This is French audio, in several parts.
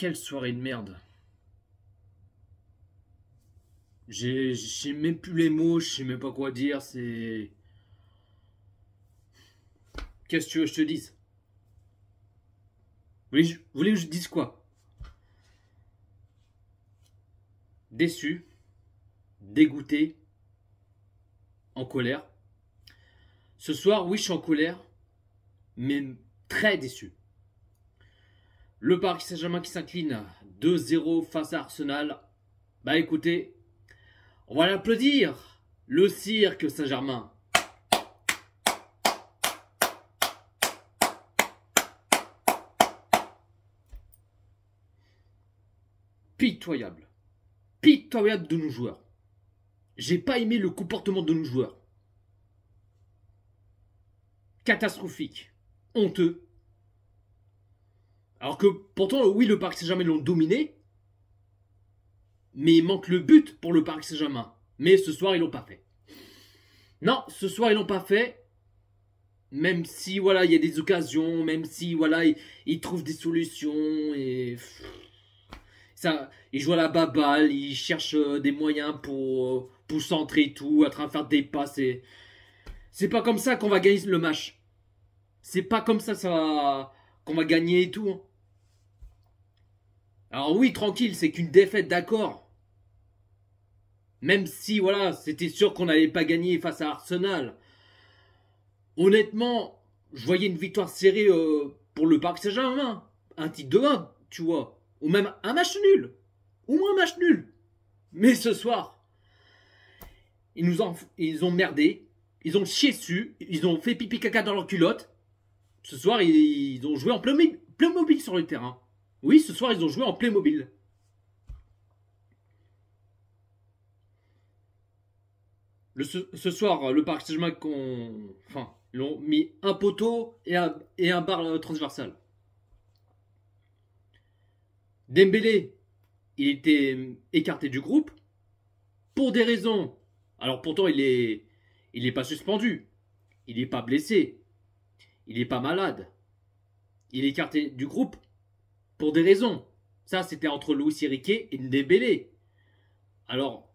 Quelle soirée de merde. J'ai même plus les mots, je sais même pas quoi dire, c'est... Qu'est-ce que tu veux que je te dise vous voulez, vous que je dise quoi Déçu, dégoûté, en colère. Ce soir, oui, je suis en colère, mais très déçu. Le Paris Saint-Germain qui s'incline 2-0 face à Arsenal. Bah écoutez, on va l'applaudir. Le cirque Saint-Germain. Pitoyable. Pitoyable de nos joueurs. J'ai pas aimé le comportement de nos joueurs. Catastrophique. Honteux alors que pourtant, oui, le Parc Saint-Germain l'ont dominé, mais il manque le but pour le Parc Saint-Germain. Mais ce soir, ils l'ont pas fait. Non, ce soir, ils l'ont pas fait. Même si, voilà, il y a des occasions, même si, voilà, ils, trouvent des solutions et. Ça, ils jouent à la baballe, ils cherchent euh, des moyens pour, euh, pour centrer et tout, à train de faire des passes C'est pas comme ça qu'on va gagner le match. C'est pas comme ça, ça qu'on va gagner et tout. Hein. Alors oui, tranquille, c'est qu'une défaite, d'accord. Même si, voilà, c'était sûr qu'on n'allait pas gagner face à Arsenal. Honnêtement, je voyais une victoire serrée euh, pour le Parc Saint-Germain. Hein. Un titre de 1, tu vois. Ou même un match nul. Au moins un match nul. Mais ce soir, ils nous ont, ils ont merdé. Ils ont chié dessus. Ils ont fait pipi caca dans leur culotte. Ce soir, ils, ont joué en plein mobile sur le terrain. Oui, ce soir, ils ont joué en Playmobil. mobile. ce, soir, le Parc Saint-Germain qu'on. Enfin, l'ont mis un poteau et un, et un bar euh, transversal. Dembélé, il était euh, écarté du groupe pour des raisons. Alors pourtant, il est, il n'est pas suspendu, il n'est pas blessé, il n'est pas malade. Il est écarté du groupe pour des raisons. Ça, c'était entre Louis Riquet et Ndebele. Alors,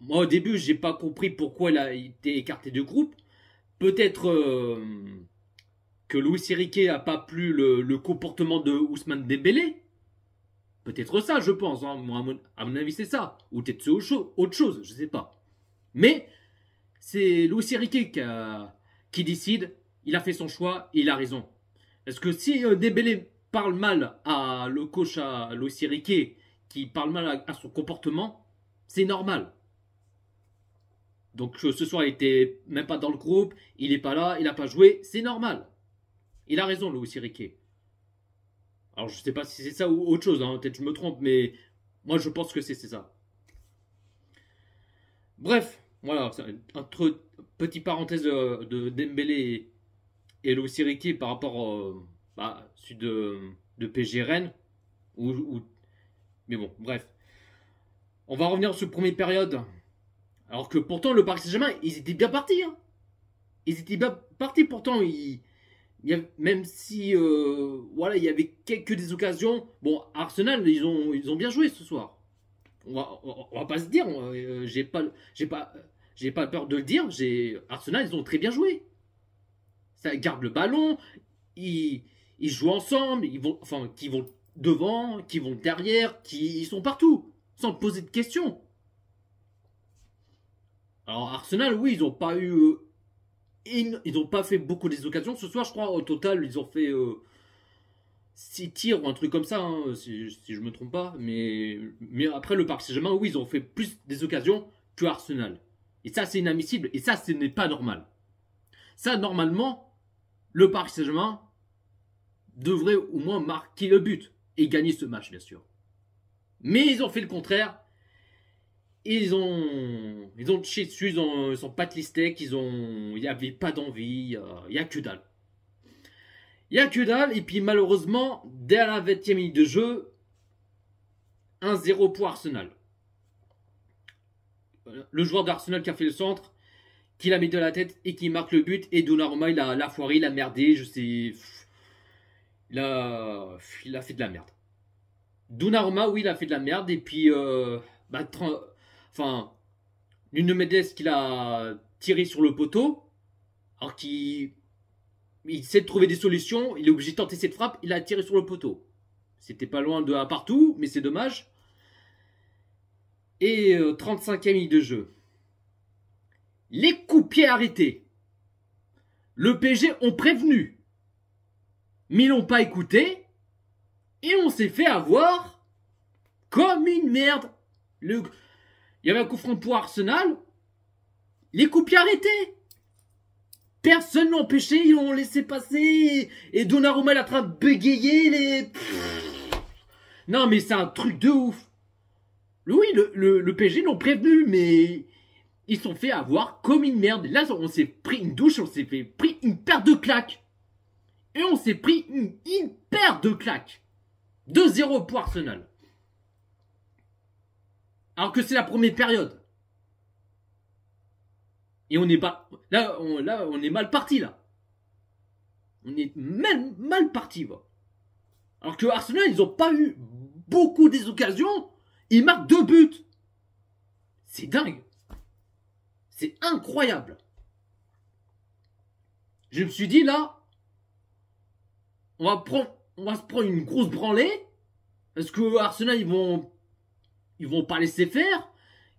moi au début, j'ai pas compris pourquoi il a été écarté du groupe. Peut-être euh, que Louis Riquet a pas plu le, comportement de Ousmane Ndebele. Peut-être ça, je pense. Hein. Moi, à, mon, avis, c'est ça. Ou peut-être autre chose, je sais pas. Mais c'est Louis Riquet qui, décide. Il a fait son choix, il a raison. Parce que si euh, parle mal à le coach à Riquet, qui parle mal à, son comportement, c'est normal. Donc ce soir, il était même pas dans le groupe, il est pas là, il a pas joué, c'est normal. Il a raison, Louis Riquet. Alors je sais pas si c'est ça ou autre chose, hein, peut-être je me trompe, mais moi je pense que c'est ça. Bref, voilà, entre petite parenthèse de, euh, de Dembélé et, et Louis par rapport... à euh, bah, celui de, PG Rennes. mais bon, bref. On va revenir sur la première période. Alors que pourtant, le Paris Saint-Germain, ils étaient bien partis. Hein. Ils étaient bien partis pourtant. même si euh, voilà, il y avait quelques des occasions. Bon, Arsenal, ils ont, ils ont bien joué ce soir. On va, va pas se dire. Euh, j'ai pas, j'ai pas, j'ai pas peur de le dire. J'ai Arsenal, ils ont très bien joué. Ça garde le ballon. Ils, ils jouent ensemble, ils vont, enfin, qui vont devant, qui vont derrière, qui ils sont partout, sans poser de questions. Alors Arsenal, oui, ils n'ont pas eu, euh, ils n'ont pas fait beaucoup des occasions. Ce soir, je crois, au total, ils ont fait euh, six 6 tirs ou un truc comme ça, hein, si, je je me trompe pas. Mais, après le Parc Saint-Germain, oui, ils ont fait plus des occasions que Arsenal. Et ça, c'est inadmissible. Et ça, ce n'est pas normal. Ça, normalement, le Parc Saint-Germain, devrait au moins marquer le but et gagner ce match, bien sûr. Mais ils ont fait le contraire. Ils ont, ils ont dessus, ils ont, pas de listec, ils ont, il n'y avait pas d'envie, euh, il n'y a que dalle. Il n'y a que dalle, et puis malheureusement, dès la 20 e minute de jeu, 1-0 pour Arsenal. Le joueur d'Arsenal qui a fait le centre, qui l'a mis de la tête et qui marque le but, et Donnarumma, il a, la foiré, il a merdé, je sais, il a, fait de la merde. Donnarumma, oui, il a fait de la merde. Et puis, euh, bah, enfin, Nuno Mendes qu'il a tiré sur le poteau, alors qu'il il sait de trouver des solutions, il est obligé de tenter cette frappe, il a tiré sur le poteau. C'était pas loin de partout, mais c'est dommage. Et 35e euh, ligne de jeu. Les coups pieds arrêtés. Le PG ont prévenu mais ils l'ont pas écouté, et on s'est fait avoir comme une merde. Le... Il y avait un coup franc pour Arsenal, les coups pieds arrêtés. Personne empêché, ils l'ont laissé passer, et Donnarumma est en train de bégayer les... Non mais c'est un truc de ouf. Oui, le, le, l'ont prévenu, mais ils sont fait avoir comme une merde. Là, on s'est pris une douche, on s'est fait pris une paire de claques. Et on s'est pris une hyper de claque. 2-0 pour Arsenal. Alors que c'est la première période. Et on est pas. Là, on, est mal parti là. On est même mal parti. Alors que Arsenal, ils n'ont pas eu beaucoup des occasions. Ils marquent deux buts. C'est dingue. C'est incroyable. Je me suis dit là, on va, on se prendre une grosse branlée. Parce que Arsenal, ils vont, ils vont pas laisser faire.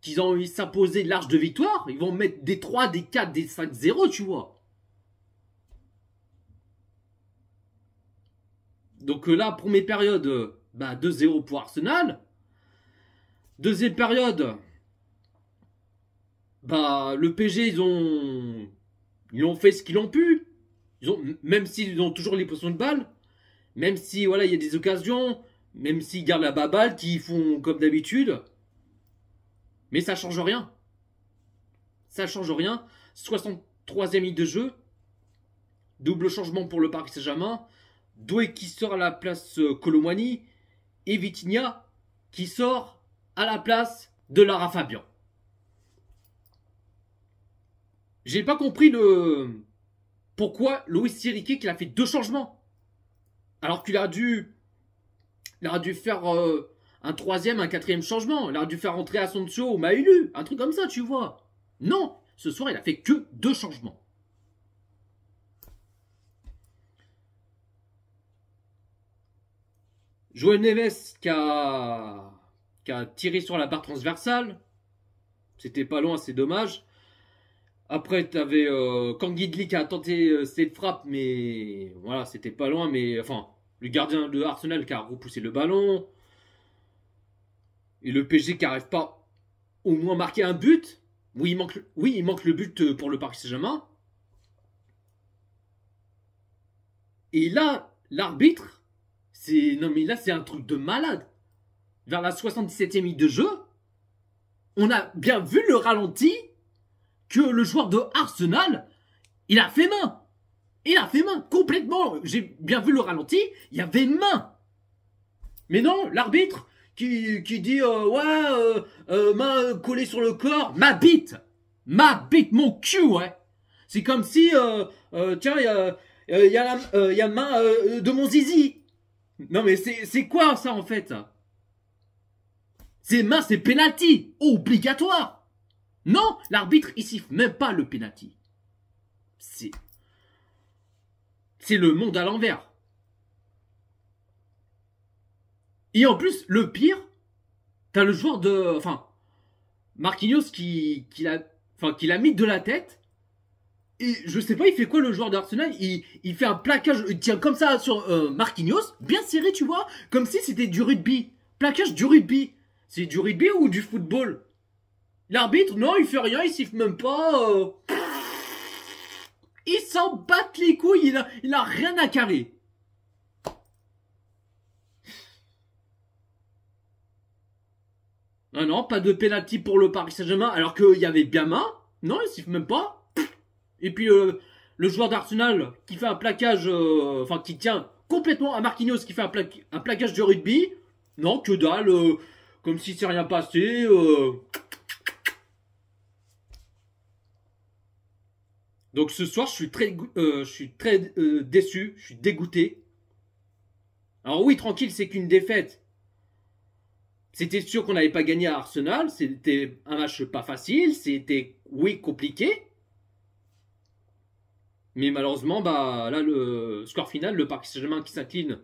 Qu'ils ont envie de s'imposer l'arche de victoire. Ils vont mettre des 3, des 4, des 5-0, tu vois. Donc euh, là, première période, euh, bah 2-0 pour Arsenal. Deuxième période, bah le PG, ils ont, ils ont fait ce qu'ils ont pu même s'ils ont toujours les potions de balle, même si voilà, il y a des occasions, même s'ils gardent la balle, qu'ils font comme d'habitude, mais ça change rien. Ça change rien. 63e minute de jeu, double changement pour le Paris Saint-Germain, Doué qui sort à la place euh, Colomani et Vitinha qui sort à la place de Lara Fabian. J'ai pas compris le pourquoi Louis Siriki qui a fait deux changements alors qu'il a dû il dû faire euh, un troisième, un quatrième changement. Il a dû faire rentrer Asensio ou Maulu, un truc comme ça, tu vois. Non, ce soir, il a fait que deux changements. Joël Neves qui a, qui a tiré sur la barre transversale. C'était pas loin, c'est dommage. Après, tu avais euh, Kangidli qui a tenté euh, cette frappe, mais voilà, c'était pas loin. Mais enfin, le gardien de Arsenal qui a repoussé le ballon. Et le PSG qui n'arrive pas au moins marquer un but. Oui, il manque, oui, il manque le but euh, pour le Paris Saint-Germain. Et là, l'arbitre, c'est non mais là c'est un truc de malade. Vers la 77e minute de jeu, on a bien vu le ralenti que le joueur de Arsenal, il a fait main. Il a fait main complètement. J'ai bien vu le ralenti, il y avait main. Mais non, l'arbitre qui, qui, dit euh, ouais, euh, euh, main collée sur le corps, ma bite, ma bite, mon cul, ouais. C'est comme si tiens, il y a, y a, la, main de mon zizi. Non mais c'est quoi ça en fait C'est main, c'est penalty obligatoire. Non, l'arbitre, il siffle même pas le penalty. C'est. C'est le monde à l'envers. Et en plus, le pire, t'as le joueur de. Enfin, Marquinhos qui, l'a enfin, mis de la tête. Et je sais pas, il fait quoi le joueur d'Arsenal il, fait un plaquage, il tient comme ça sur euh, Marquinhos, bien serré, tu vois, comme si c'était du rugby. Plaquage du rugby. C'est du rugby ou du football L'arbitre, non, il fait rien, il siffle même pas. Euh. Il s'en bat les couilles, il a, rien à carrer. Ah non, pas de penalty pour le Paris Saint-Germain, alors qu'il y avait main. Non, il siffle même pas. Et puis euh, le joueur d'Arsenal qui fait un plaquage, euh, enfin qui tient complètement à Marquinhos, qui fait un, un plaquage de rugby. Non, que dalle, comme si c'est rien passé. Donc ce soir, je suis très, euh, je suis très euh, déçu, je suis dégoûté. Alors oui, tranquille, c'est qu'une défaite. C'était sûr qu'on n'avait pas gagné à Arsenal, c'était un match pas facile, c'était, oui, compliqué. Mais malheureusement, bah, là, le score final, le Paris Saint-Germain qui s'incline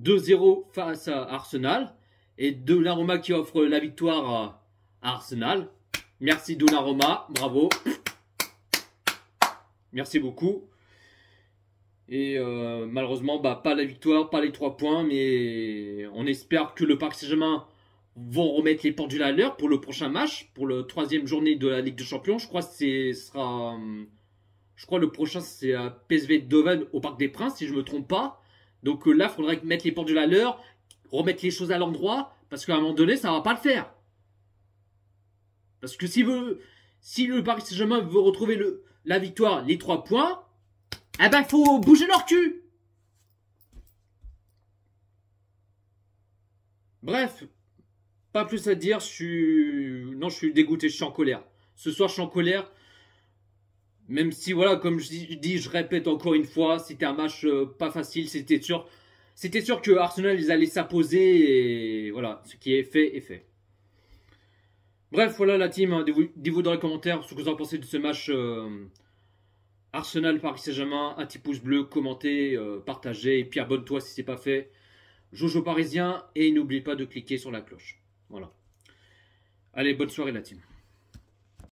2-0 face à Arsenal. Et l'Aroma qui offre la victoire à Arsenal. Merci Donnarumma, bravo. Merci beaucoup. Et euh, malheureusement, bah, pas la victoire, pas les trois points, mais on espère que le Parc Saint-Germain vont remettre les pendules à l'heure pour le prochain match, pour le troisième journée de la Ligue des Champions. Je crois que ce sera, euh, je crois le prochain c'est à PSV Doven au Parc des Princes, si je ne me trompe pas. Donc euh, là, il faudrait mettre les pendules à l'heure, remettre les choses à l'endroit, parce qu'à un moment donné, ça ne va pas le faire. Parce que si, veut, si le Paris Saint-Germain veut retrouver le, la victoire, les trois points, eh ben faut bouger leur cul. Bref, pas plus à dire, je suis... Non, je suis dégoûté, je suis en colère. Ce soir, je suis en colère. Même si, voilà, comme je dis, je répète encore une fois, c'était un match euh, pas facile, c'était sûr. C'était sûr que Arsenal, ils allaient s'imposer et voilà, ce qui est fait est fait. Bref, voilà la team. Hein. Dites-vous dans les commentaires ce que vous en pensez de ce match euh, Arsenal-Paris Saint-Germain. Un petit pouce bleu, commentez, euh, partagez. Et puis abonne-toi si ce n'est pas fait. Jojo Parisien. Et n'oublie pas de cliquer sur la cloche. Voilà. Allez, bonne soirée la team.